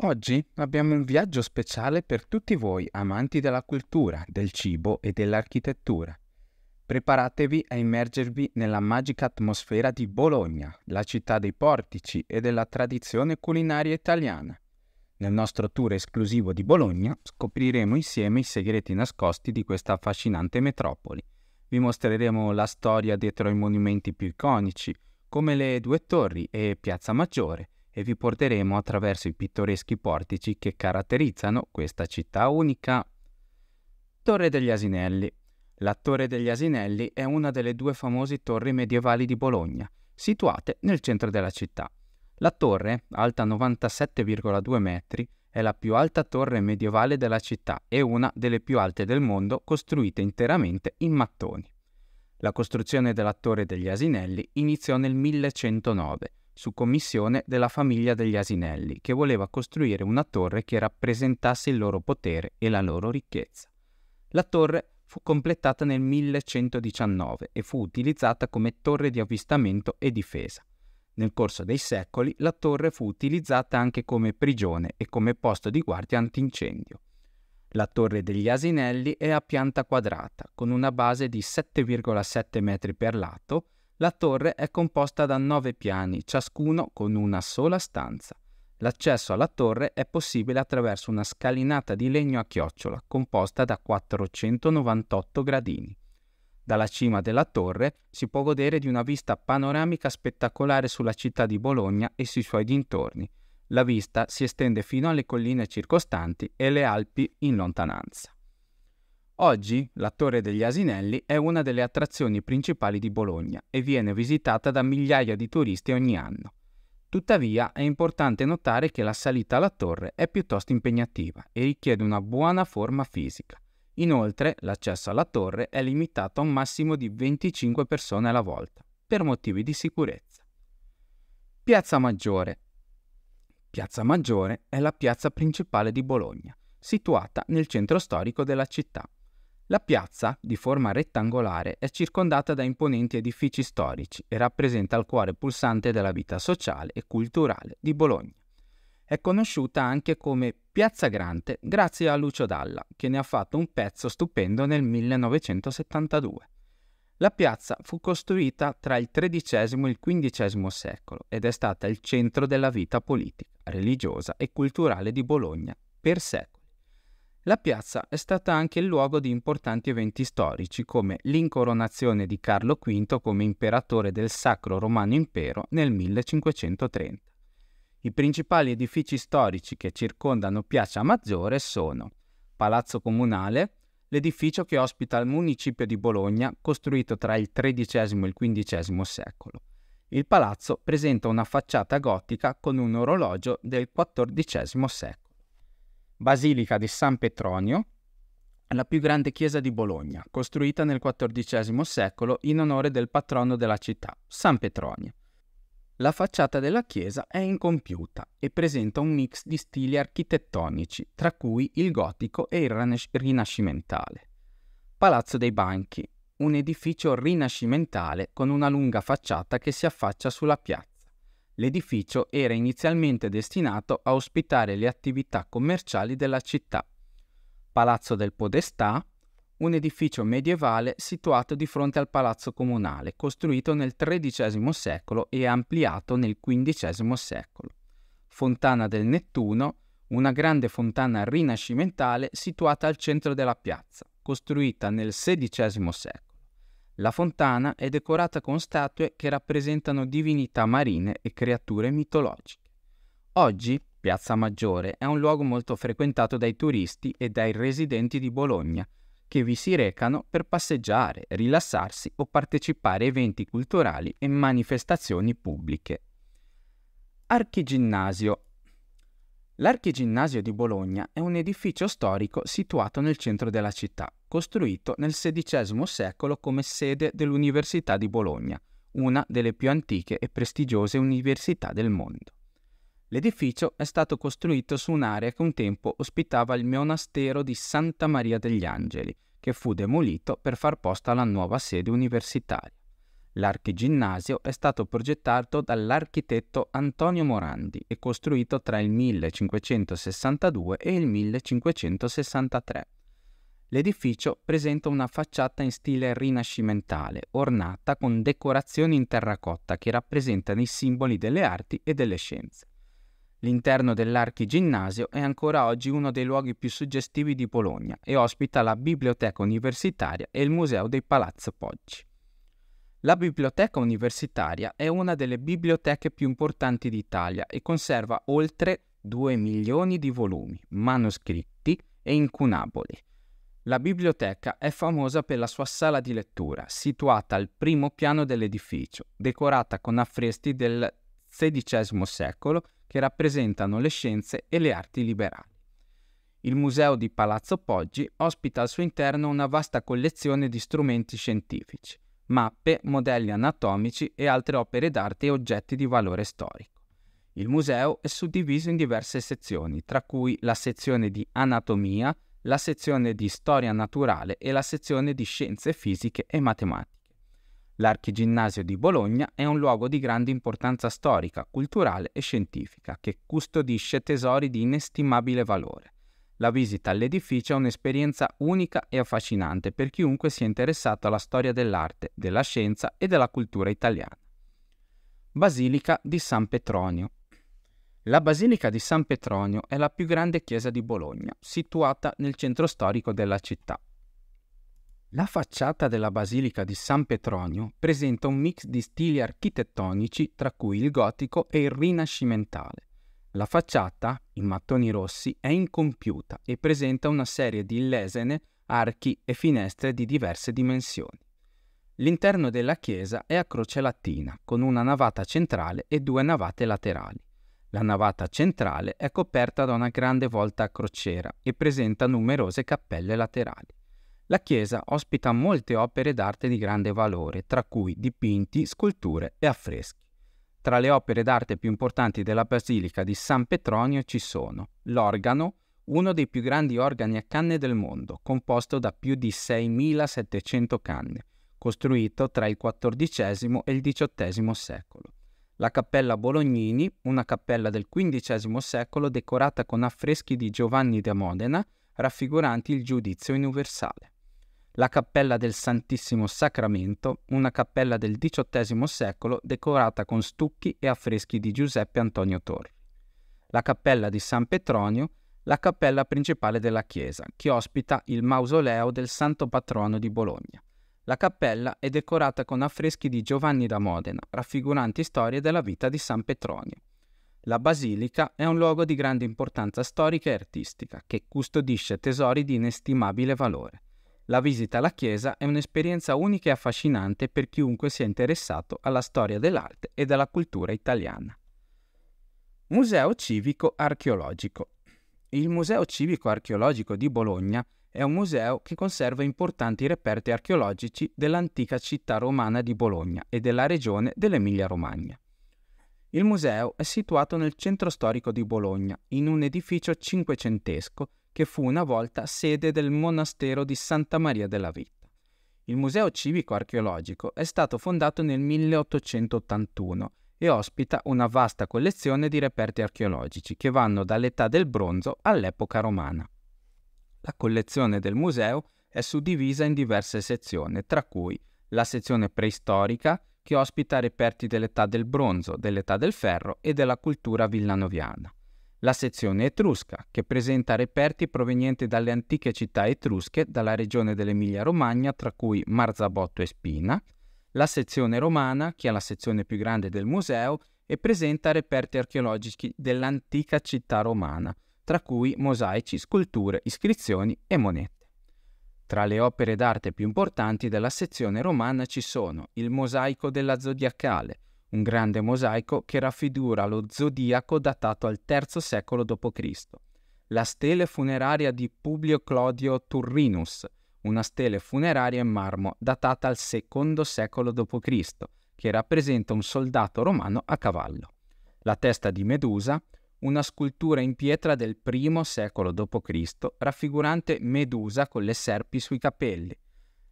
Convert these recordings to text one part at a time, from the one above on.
Oggi abbiamo un viaggio speciale per tutti voi amanti della cultura, del cibo e dell'architettura. Preparatevi a immergervi nella magica atmosfera di Bologna, la città dei portici e della tradizione culinaria italiana. Nel nostro tour esclusivo di Bologna scopriremo insieme i segreti nascosti di questa affascinante metropoli. Vi mostreremo la storia dietro i monumenti più iconici, come le due torri e Piazza Maggiore, e vi porteremo attraverso i pittoreschi portici che caratterizzano questa città unica. Torre degli Asinelli. La Torre degli Asinelli è una delle due famose torri medievali di Bologna, situate nel centro della città. La torre, alta 97,2 metri, è la più alta torre medievale della città e una delle più alte del mondo costruite interamente in mattoni. La costruzione della Torre degli Asinelli iniziò nel 1109 su commissione della famiglia degli Asinelli, che voleva costruire una torre che rappresentasse il loro potere e la loro ricchezza. La torre fu completata nel 1119 e fu utilizzata come torre di avvistamento e difesa. Nel corso dei secoli la torre fu utilizzata anche come prigione e come posto di guardia antincendio. La torre degli Asinelli è a pianta quadrata, con una base di 7,7 metri per lato la torre è composta da nove piani, ciascuno con una sola stanza. L'accesso alla torre è possibile attraverso una scalinata di legno a chiocciola composta da 498 gradini. Dalla cima della torre si può godere di una vista panoramica spettacolare sulla città di Bologna e sui suoi dintorni. La vista si estende fino alle colline circostanti e le Alpi in lontananza. Oggi la Torre degli Asinelli è una delle attrazioni principali di Bologna e viene visitata da migliaia di turisti ogni anno. Tuttavia è importante notare che la salita alla torre è piuttosto impegnativa e richiede una buona forma fisica. Inoltre l'accesso alla torre è limitato a un massimo di 25 persone alla volta, per motivi di sicurezza. Piazza Maggiore Piazza Maggiore è la piazza principale di Bologna, situata nel centro storico della città la piazza, di forma rettangolare, è circondata da imponenti edifici storici e rappresenta il cuore pulsante della vita sociale e culturale di Bologna. È conosciuta anche come Piazza Grande grazie a Lucio Dalla, che ne ha fatto un pezzo stupendo nel 1972. La piazza fu costruita tra il XIII e il XV secolo ed è stata il centro della vita politica, religiosa e culturale di Bologna per secoli. La piazza è stata anche il luogo di importanti eventi storici come l'incoronazione di Carlo V come imperatore del Sacro Romano Impero nel 1530. I principali edifici storici che circondano Piazza Maggiore sono Palazzo Comunale, l'edificio che ospita il municipio di Bologna costruito tra il XIII e il XV secolo. Il palazzo presenta una facciata gotica con un orologio del XIV secolo. Basilica di San Petronio, la più grande chiesa di Bologna, costruita nel XIV secolo in onore del patrono della città, San Petronio. La facciata della chiesa è incompiuta e presenta un mix di stili architettonici, tra cui il gotico e il rinascimentale. Palazzo dei Banchi, un edificio rinascimentale con una lunga facciata che si affaccia sulla piazza. L'edificio era inizialmente destinato a ospitare le attività commerciali della città. Palazzo del Podestà, un edificio medievale situato di fronte al palazzo comunale, costruito nel XIII secolo e ampliato nel XV secolo. Fontana del Nettuno, una grande fontana rinascimentale situata al centro della piazza, costruita nel XVI secolo. La fontana è decorata con statue che rappresentano divinità marine e creature mitologiche. Oggi Piazza Maggiore è un luogo molto frequentato dai turisti e dai residenti di Bologna, che vi si recano per passeggiare, rilassarsi o partecipare a eventi culturali e manifestazioni pubbliche. Archiginnasio L'archiginnasio di Bologna è un edificio storico situato nel centro della città, costruito nel XVI secolo come sede dell'Università di Bologna, una delle più antiche e prestigiose università del mondo. L'edificio è stato costruito su un'area che un tempo ospitava il monastero di Santa Maria degli Angeli, che fu demolito per far posto alla nuova sede universitaria. L'archiginnasio è stato progettato dall'architetto Antonio Morandi e costruito tra il 1562 e il 1563. L'edificio presenta una facciata in stile rinascimentale, ornata con decorazioni in terracotta che rappresentano i simboli delle arti e delle scienze. L'interno dell'archiginnasio è ancora oggi uno dei luoghi più suggestivi di Bologna e ospita la biblioteca universitaria e il museo dei Palazzo Poggi. La biblioteca universitaria è una delle biblioteche più importanti d'Italia e conserva oltre 2 milioni di volumi, manoscritti e incunaboli. La biblioteca è famosa per la sua sala di lettura, situata al primo piano dell'edificio, decorata con affreschi del XVI secolo che rappresentano le scienze e le arti liberali. Il museo di Palazzo Poggi ospita al suo interno una vasta collezione di strumenti scientifici mappe, modelli anatomici e altre opere d'arte e oggetti di valore storico. Il museo è suddiviso in diverse sezioni, tra cui la sezione di anatomia, la sezione di storia naturale e la sezione di scienze fisiche e matematiche. L'archiginnasio di Bologna è un luogo di grande importanza storica, culturale e scientifica che custodisce tesori di inestimabile valore. La visita all'edificio è un'esperienza unica e affascinante per chiunque sia interessato alla storia dell'arte, della scienza e della cultura italiana. Basilica di San Petronio. La Basilica di San Petronio è la più grande chiesa di Bologna, situata nel centro storico della città. La facciata della Basilica di San Petronio presenta un mix di stili architettonici tra cui il gotico e il rinascimentale la facciata, in mattoni rossi, è incompiuta e presenta una serie di lesene, archi e finestre di diverse dimensioni. L'interno della chiesa è a croce latina, con una navata centrale e due navate laterali. La navata centrale è coperta da una grande volta a crociera e presenta numerose cappelle laterali. La chiesa ospita molte opere d'arte di grande valore, tra cui dipinti, sculture e affreschi. Tra le opere d'arte più importanti della Basilica di San Petronio ci sono l'organo, uno dei più grandi organi a canne del mondo, composto da più di 6.700 canne, costruito tra il XIV e il XVIII secolo. La Cappella Bolognini, una cappella del XV secolo decorata con affreschi di Giovanni da Modena raffiguranti il giudizio universale la Cappella del Santissimo Sacramento, una cappella del XVIII secolo decorata con stucchi e affreschi di Giuseppe Antonio Torri. La Cappella di San Petronio, la cappella principale della chiesa, che ospita il mausoleo del santo patrono di Bologna. La cappella è decorata con affreschi di Giovanni da Modena, raffiguranti storie della vita di San Petronio. La basilica è un luogo di grande importanza storica e artistica, che custodisce tesori di inestimabile valore. La visita alla chiesa è un'esperienza unica e affascinante per chiunque sia interessato alla storia dell'arte e della cultura italiana. Museo civico archeologico. Il Museo civico archeologico di Bologna è un museo che conserva importanti reperti archeologici dell'antica città romana di Bologna e della regione dell'Emilia-Romagna. Il museo è situato nel centro storico di Bologna, in un edificio cinquecentesco che fu una volta sede del monastero di Santa Maria della Vita. Il Museo Civico Archeologico è stato fondato nel 1881 e ospita una vasta collezione di reperti archeologici che vanno dall'età del bronzo all'epoca romana. La collezione del museo è suddivisa in diverse sezioni, tra cui la sezione preistorica, che ospita reperti dell'età del bronzo, dell'età del ferro e della cultura villanoviana la sezione etrusca, che presenta reperti provenienti dalle antiche città etrusche, dalla regione dell'Emilia-Romagna, tra cui Marzabotto e Spina, la sezione romana, che è la sezione più grande del museo, e presenta reperti archeologici dell'antica città romana, tra cui mosaici, sculture, iscrizioni e monete. Tra le opere d'arte più importanti della sezione romana ci sono il mosaico della Zodiacale, un grande mosaico che raffigura lo zodiaco datato al III secolo d.C. La stele funeraria di Publio Clodio Turrinus, una stele funeraria in marmo datata al II secolo d.C., che rappresenta un soldato romano a cavallo. La testa di Medusa, una scultura in pietra del I secolo d.C. raffigurante Medusa con le serpi sui capelli,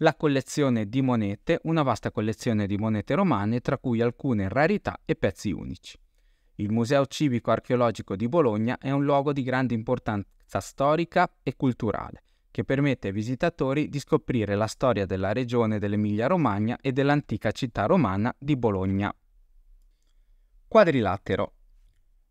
la collezione di monete, una vasta collezione di monete romane, tra cui alcune rarità e pezzi unici. Il Museo Civico Archeologico di Bologna è un luogo di grande importanza storica e culturale, che permette ai visitatori di scoprire la storia della regione dell'Emilia-Romagna e dell'antica città romana di Bologna. Quadrilatero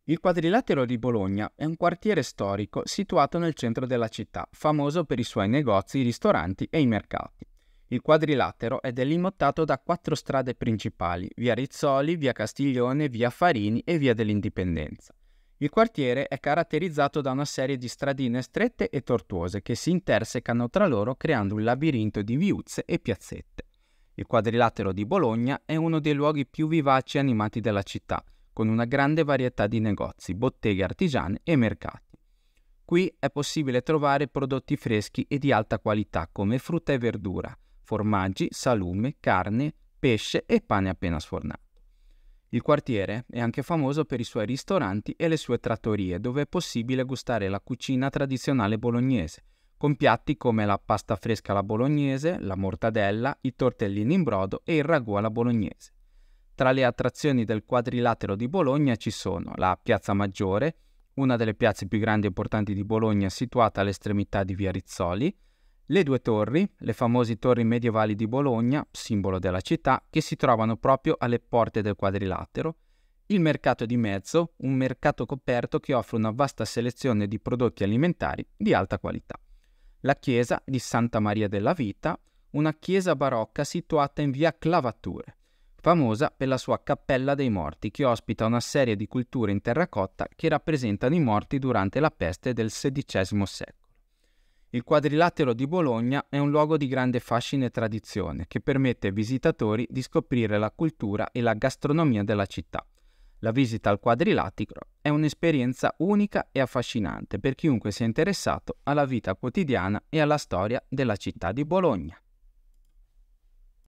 il quadrilatero di Bologna è un quartiere storico situato nel centro della città, famoso per i suoi negozi, ristoranti e i mercati. Il quadrilatero è delimitato da quattro strade principali, via Rizzoli, via Castiglione, via Farini e via dell'Indipendenza. Il quartiere è caratterizzato da una serie di stradine strette e tortuose che si intersecano tra loro creando un labirinto di viuzze e piazzette. Il quadrilatero di Bologna è uno dei luoghi più vivaci e animati della città, con una grande varietà di negozi, botteghe artigiane e mercati. Qui è possibile trovare prodotti freschi e di alta qualità come frutta e verdura, formaggi, salumi, carne, pesce e pane appena sfornato. Il quartiere è anche famoso per i suoi ristoranti e le sue trattorie, dove è possibile gustare la cucina tradizionale bolognese, con piatti come la pasta fresca alla bolognese, la mortadella, i tortellini in brodo e il ragù alla bolognese. Tra le attrazioni del quadrilatero di Bologna ci sono la Piazza Maggiore, una delle piazze più grandi e importanti di Bologna situata all'estremità di Via Rizzoli, le due torri, le famose torri medievali di Bologna, simbolo della città, che si trovano proprio alle porte del quadrilatero, il mercato di mezzo, un mercato coperto che offre una vasta selezione di prodotti alimentari di alta qualità. La chiesa di Santa Maria della Vita, una chiesa barocca situata in via Clavature, famosa per la sua Cappella dei Morti, che ospita una serie di culture in terracotta che rappresentano i morti durante la peste del XVI secolo. Il quadrilatero di Bologna è un luogo di grande fascino e tradizione che permette ai visitatori di scoprire la cultura e la gastronomia della città. La visita al quadrilatero è un'esperienza unica e affascinante per chiunque sia interessato alla vita quotidiana e alla storia della città di Bologna.